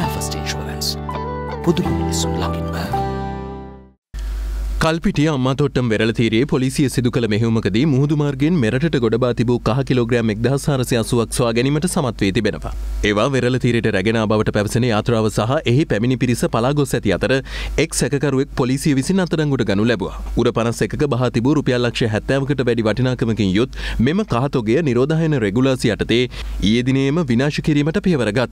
First insurance පුදුරුණි සුල්ලමින්ම. ල්පිට අමතොට වෙරලතීරේ පොලිසිය සිදු කළ මෙහුමකදී මුහදුමාර්ගෙන් මෙරට ගොඩබා තිබූ කහ කිලෝග්‍රම් එක්දහසාරසය අසුවක්වා ගැනීමට සමත්වේ තිබෙනවා. ඒවා වෙරලතීරයට රැගෙන බවට පැවසන අතරාව සහ එහි පැමිණි පිරිස පලාගොස් ඇති අතර එක් සැකරුවෙක් පොලිසිය විසින් අතරංගුට ගනු ලැබවා උර පනස් එක බහතිබූ රුපියල්ලක්ෂ හැත්තෑමකට වැඩි වටිනාකමකින් යුත් මෙම කහතොගේ නිරෝධයන රෙගුලාසි යටතේ ඒදිනේම විනාශ කිරීමට පියවරගත්.